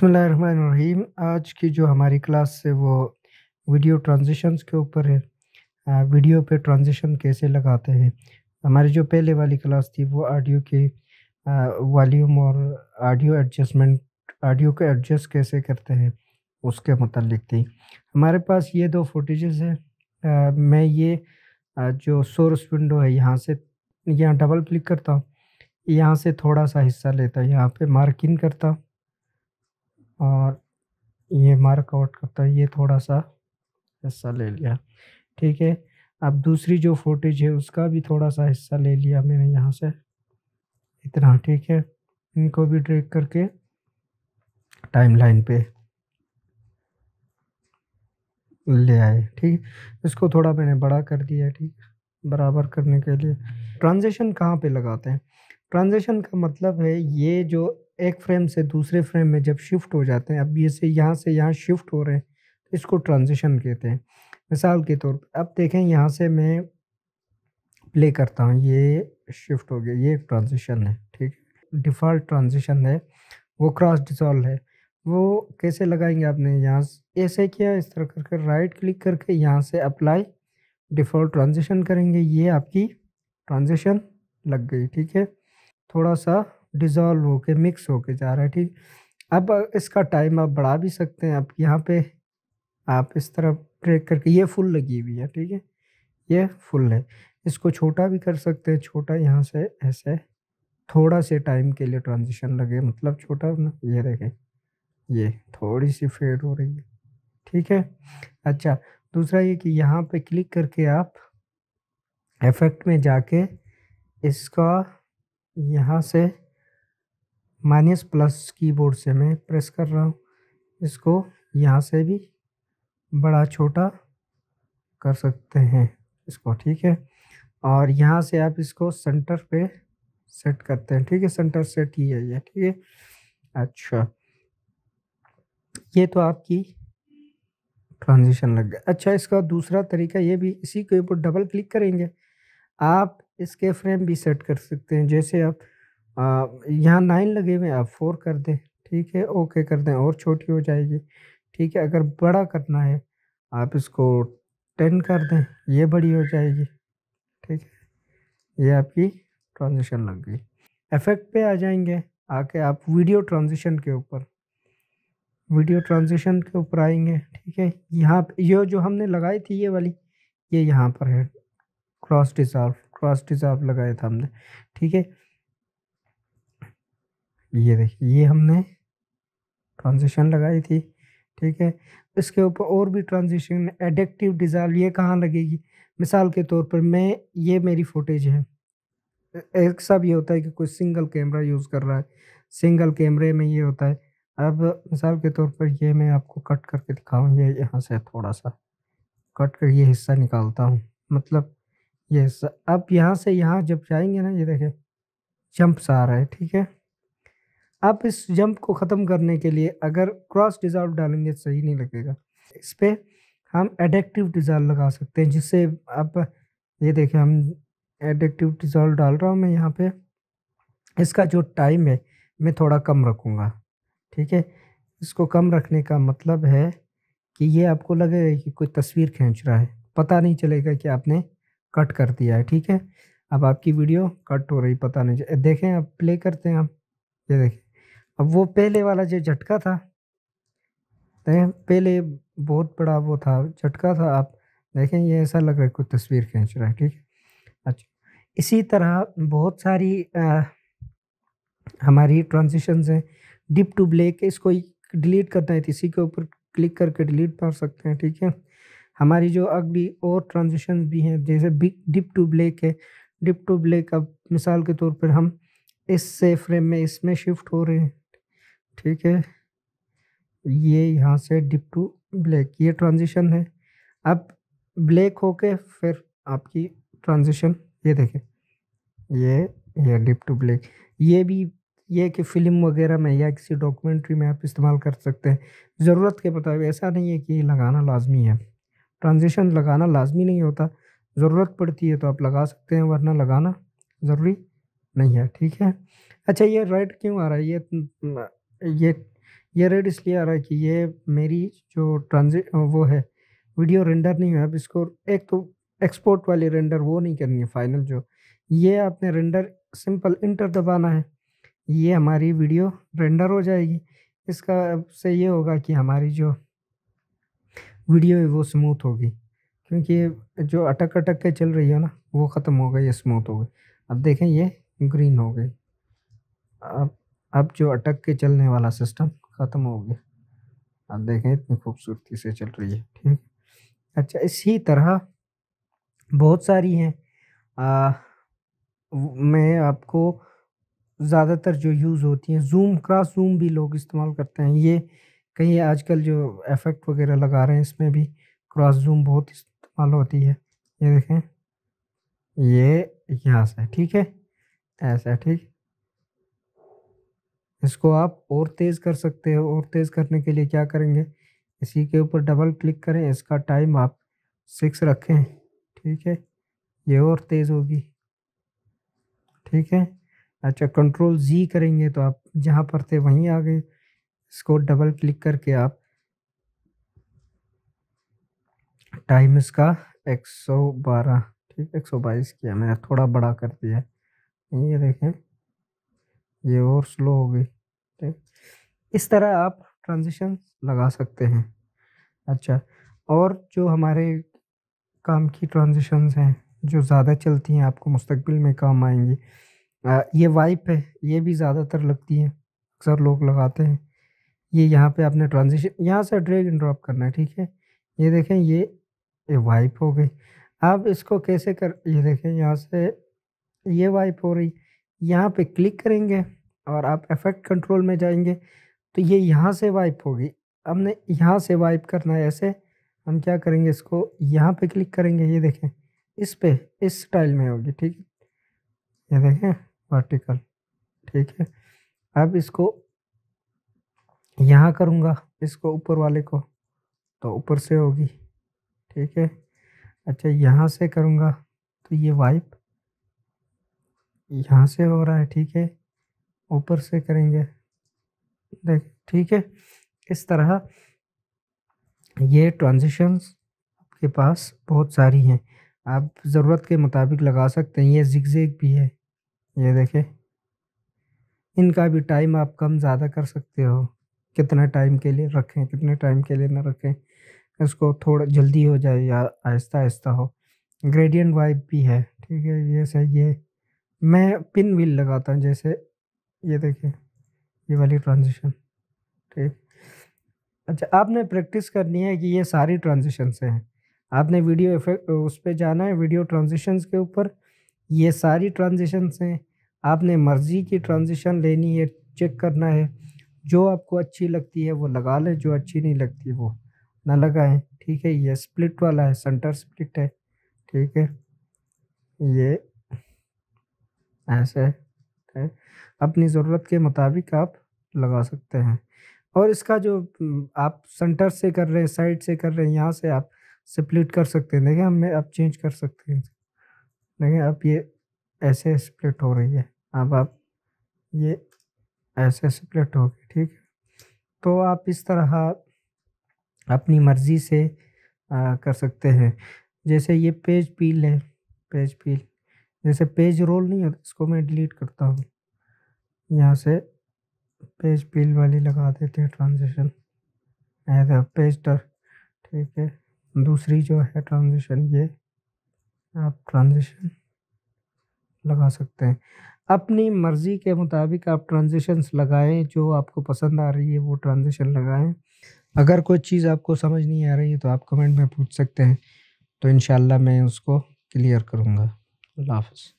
बसमीम आज की जो हमारी क्लास है वो वीडियो ट्रांजिशंस के ऊपर है आ, वीडियो पे ट्रांजिशन कैसे लगाते हैं हमारी जो पहले वाली क्लास थी वो ऑडियो के वॉल्यूम और ऑडियो एडजस्टमेंट ऑडियो को एडजस्ट कैसे करते हैं उसके मतलब थी हमारे पास ये दो फुटेजेस है मैं ये आ, जो सोर्स विंडो है यहाँ से यहाँ डबल क्लिक करता हूँ यहाँ से थोड़ा सा हिस्सा लेता यहाँ पर मार्किंग करता हूँ और ये मार्क आउट करता है ये थोड़ा सा हिस्सा ले लिया ठीक है अब दूसरी जो फोटेज है उसका भी थोड़ा सा हिस्सा ले लिया मैंने यहाँ से इतना ठीक है इनको भी ड्रैग करके टाइमलाइन पे ले आए ठीक इसको थोड़ा मैंने बड़ा कर दिया ठीक बराबर करने के लिए ट्रांजेक्शन कहाँ पे लगाते हैं ट्रांजेक्शन का मतलब है ये जो एक फ्रेम से दूसरे फ्रेम में जब शिफ्ट हो जाते हैं अब ये से यहाँ से यहाँ शिफ्ट हो रहे हैं तो इसको ट्रांजिशन कहते हैं मिसाल के तौर पर अब देखें यहाँ से मैं प्ले करता हूँ ये शिफ्ट हो गया ये एक ट्रांजिशन है ठीक डिफ़ॉल्ट ट्रांजिशन है वो क्रॉस डिसॉल्व है वो कैसे लगाएंगे आपने यहाँ ऐसे किया इस तरह करके राइट क्लिक करके यहाँ से अप्लाई डिफ़ॉल्ट ट्रांजिशन करेंगे ये आपकी ट्रांजिशन लग गई ठीक है थोड़ा सा डिज़ोल्व होके मिक्स होके जा रहा है ठीक अब इसका टाइम आप बढ़ा भी सकते हैं आप यहाँ पे आप इस तरह ब्रेक करके ये फुल लगी हुई है ठीक है ये फुल है इसको छोटा भी कर सकते हैं छोटा यहाँ से ऐसे थोड़ा से टाइम के लिए ट्रांजिशन लगे मतलब छोटा ना ये देखें ये थोड़ी सी फेड हो रही है ठीक है अच्छा दूसरा ये कि यहाँ पे क्लिक करके आप इफेक्ट में जाके इसका यहाँ से माइनस प्लस कीबोर्ड से मैं प्रेस कर रहा हूँ इसको यहाँ से भी बड़ा छोटा कर सकते हैं इसको ठीक है और यहाँ से आप इसको सेंटर पे सेट करते हैं ठीक है सेंटर सेट ही है ये ठीक है अच्छा ये तो आपकी ट्रांजिशन लग गया अच्छा इसका दूसरा तरीका ये भी इसी के ऊपर डबल क्लिक करेंगे आप इसके फ्रेम भी सेट कर सकते हैं जैसे आप यहाँ नाइन लगे हुए हैं आप फोर कर दें, ठीक है? ओके कर दें और छोटी हो जाएगी, ठीक है? अगर बड़ा करना है, आप इसको टेन कर दें, ये बड़ी हो जाएगी, ठीक है? ये आपकी ट्रांज़िशन लग गई। इफ़ेक्ट पे आ जाएंगे आके आप वीडियो ट्रांज़िशन के ऊपर वीडियो ट्रांज़िशन के ऊपर आएँगे, ठीक है? यहाँ पर ये जो हमने लगाई थी ये वाली, ये यहाँ पर है, क्रॉस डिजॉल्व क्रॉस डिजॉल्व लगाया था हमने, ठीक है? ये देखिए ये हमने ट्रांजिशन लगाई थी ठीक है इसके ऊपर और भी ट्रांजिशन एडिक्टिव डिज़ाल्व ये कहाँ लगेगी मिसाल के तौर पर मैं ये मेरी फुटेज है एक सब ये होता है कि कोई सिंगल कैमरा यूज़ कर रहा है सिंगल कैमरे में ये होता है अब मिसाल के तौर पर ये मैं आपको कट करके दिखाऊँ ये यहाँ से थोड़ा सा कट कर ये हिस्सा निकालता हूँ मतलब ये हिस्सा अब यहाँ से यहाँ जब जाएंगे ना ये देखें जंप्स आ रहा है ठीक है आप इस जंप को ख़त्म करने के लिए अगर क्रॉस डिज़ाल्व डालेंगे तो सही नहीं लगेगा इस पर हम एडेक्टिव डिज़ाल्व लगा सकते हैं जिससे आप ये देखें हम एडेक्टिव डिजॉल्व डाल रहा हूँ मैं यहाँ पे इसका जो टाइम है मैं थोड़ा कम रखूँगा ठीक है इसको कम रखने का मतलब है कि ये आपको लगेगा कि कोई तस्वीर खींच रहा है पता नहीं चलेगा कि आपने कट कर दिया है ठीक है अब आपकी वीडियो कट हो रही पता नहीं देखें आप प्ले करते हैं आप ये देखें अब वो पहले वाला जो झटका था पहले बहुत बड़ा वो था झटका था आप देखें ये ऐसा लग रहा है कुछ तस्वीर खींच रहा है ठीक है अच्छा इसी तरह बहुत सारी आ, हमारी ट्रांजिशंस हैं डिप टू ब्लैक इसको डिलीट करना है तो इसी के ऊपर क्लिक करके डिलीट कर सकते हैं ठीक है हमारी जो अगली और ट्रांजिशन भी हैं जैसे डिप टू ब्लैक है डिप टू ब्लैक अब मिसाल के तौर पर हम इस से फ्रेम में इसमें शिफ्ट हो रहे हैं ठीक है ये यहाँ से डिप टू ब्लैक ये ट्रांजिशन है अब ब्लैक होके फिर आपकी ट्रांजिशन ये देखें ये ये डिप टू ब्लैक ये भी ये कि फ़िल्म वगैरह में या किसी डॉक्यूमेंट्री में आप इस्तेमाल कर सकते हैं ज़रूरत के है ऐसा नहीं है कि ये लगाना लाजमी है ट्रांजिशन लगाना लाजमी नहीं होता ज़रूरत पड़ती है तो आप लगा सकते हैं वरना लगाना ज़रूरी नहीं है ठीक है अच्छा ये रेड क्यों आ रहा है ये ये ये रेड इसलिए आ रहा है कि ये मेरी जो ट्रांजिट वो है वीडियो रेंडर नहीं है अब इसको एक तो एक्सपोर्ट वाली रेंडर वो नहीं करनी है फाइनल जो ये आपने रेंडर सिंपल इंटर दबाना है ये हमारी वीडियो रेंडर हो जाएगी इसका से ये होगा कि हमारी जो वीडियो है वो स्मूथ होगी क्योंकि जो अटक अटक के चल रही हो ना वो ख़त्म हो गई स्मूथ हो गई अब देखें ये ग्रीन हो गई अब अब जो अटक के चलने वाला सिस्टम ख़त्म हो गया अब देखें इतनी खूबसूरती से चल रही है ठीक अच्छा इसी तरह बहुत सारी हैं मैं आपको ज़्यादातर जो यूज़ होती हैं जूम क्रॉस जूम भी लोग इस्तेमाल करते हैं ये कहीं आजकल जो इफ़ेक्ट वगैरह लगा रहे हैं इसमें भी क्रॉस जूम बहुत इस्तेमाल होती है ये देखें ये यहाँ से ठीक है ऐसा ठीक इसको आप और तेज़ कर सकते हो और तेज़ करने के लिए क्या करेंगे इसी के ऊपर डबल क्लिक करें इसका टाइम आप सिक्स रखें ठीक है ये और तेज़ होगी ठीक है अच्छा कंट्रोल जी करेंगे तो आप जहाँ पर थे वहीं आ गए इसको डबल क्लिक करके आप टाइम इसका एक सौ बारह ठीक एक सौ बाईस किया मैंने थोड़ा बड़ा कर दिया ये देखें ये और स्लो हो गई ठीक इस तरह आप ट्रांजिशन लगा सकते हैं अच्छा और जो हमारे काम की ट्रांजिशंस हैं जो ज़्यादा चलती हैं आपको मुस्तकबिल में काम आएंगी आ, ये वाइप है ये भी ज़्यादातर लगती है अक्सर लोग लगाते हैं ये यहाँ पे आपने ट्रांजिशन यहाँ से ड्रैग एंड ड्रॉप करना है ठीक है ये देखें ये ये वाइप हो गई आप इसको कैसे कर ये देखें यहाँ से ये वाइप हो रही यहाँ पे क्लिक करेंगे और आप इफेक्ट कंट्रोल में जाएंगे तो ये यहाँ से वाइप होगी हमने यहाँ से वाइप करना है ऐसे हम क्या करेंगे इसको यहाँ पे क्लिक करेंगे ये देखें इस पे इस स्टाइल में होगी ठीक है ये देखें वर्टिकल ठीक है अब इसको यहाँ करूँगा इसको ऊपर वाले को तो ऊपर से होगी ठीक है अच्छा यहाँ से करूँगा तो ये वाइप यहाँ से हो रहा है ठीक है ऊपर से करेंगे देख ठीक है इस तरह ये ट्रांजिशंस आपके पास बहुत सारी हैं आप ज़रूरत के मुताबिक लगा सकते हैं ये जिगजेग भी है ये देखें इनका भी टाइम आप कम ज़्यादा कर सकते हो कितना टाइम के लिए रखें कितने टाइम के लिए ना रखें इसको थोड़ा जल्दी हो जाए या आहिस्ता आहिस्ता हो ग्रेडियंट वाइब भी है ठीक है ये सही है मैं पिन व्हील लगाता हूँ जैसे ये देखिए ये वाली ट्रांजिशन ठीक अच्छा आपने प्रैक्टिस करनी है कि ये सारी ट्रांजिशंस हैं आपने वीडियो इफेक्ट उस पर जाना है वीडियो ट्रांजिशंस के ऊपर ये सारी ट्रांजिशंस हैं आपने मर्ज़ी की ट्रांजिशन लेनी है चेक करना है जो आपको अच्छी लगती है वो लगा लें जो अच्छी नहीं लगती वो ना लगाएं ठीक है ये स्प्लिट वाला है सेंटर स्प्लिट है ठीक है ये ऐसे है अपनी ज़रूरत के मुताबिक आप लगा सकते हैं और इसका जो आप सेंटर से कर रहे हैं साइड से कर रहे हैं यहाँ से आप स्प्लिट कर सकते हैं देखिए हमें आप चेंज कर सकते हैं देखिए आप ये ऐसे स्प्लिट हो रही है अब आप ये ऐसे स्प्लिट हो गई ठीक है तो आप इस तरह अपनी मर्ज़ी से आ, कर सकते हैं जैसे ये पेज पील है पेज पील जैसे पेज रोल नहीं होता इसको मैं डिलीट करता हूँ यहाँ से पेज पील वाली लगा देते हैं ट्रांजेक्शन एज अ पेज टर ठीक है दूसरी जो है ट्रांजेक्शन ये आप ट्रांजेक्शन लगा सकते हैं अपनी मर्ज़ी के मुताबिक आप ट्रांजेक्शन लगाएं जो आपको पसंद आ रही है वो ट्रांजेक्शन लगाएं अगर कोई चीज़ आपको समझ नहीं आ रही है तो आप कमेंट में पूछ सकते हैं तो इन मैं उसको क्लियर करूँगा loves.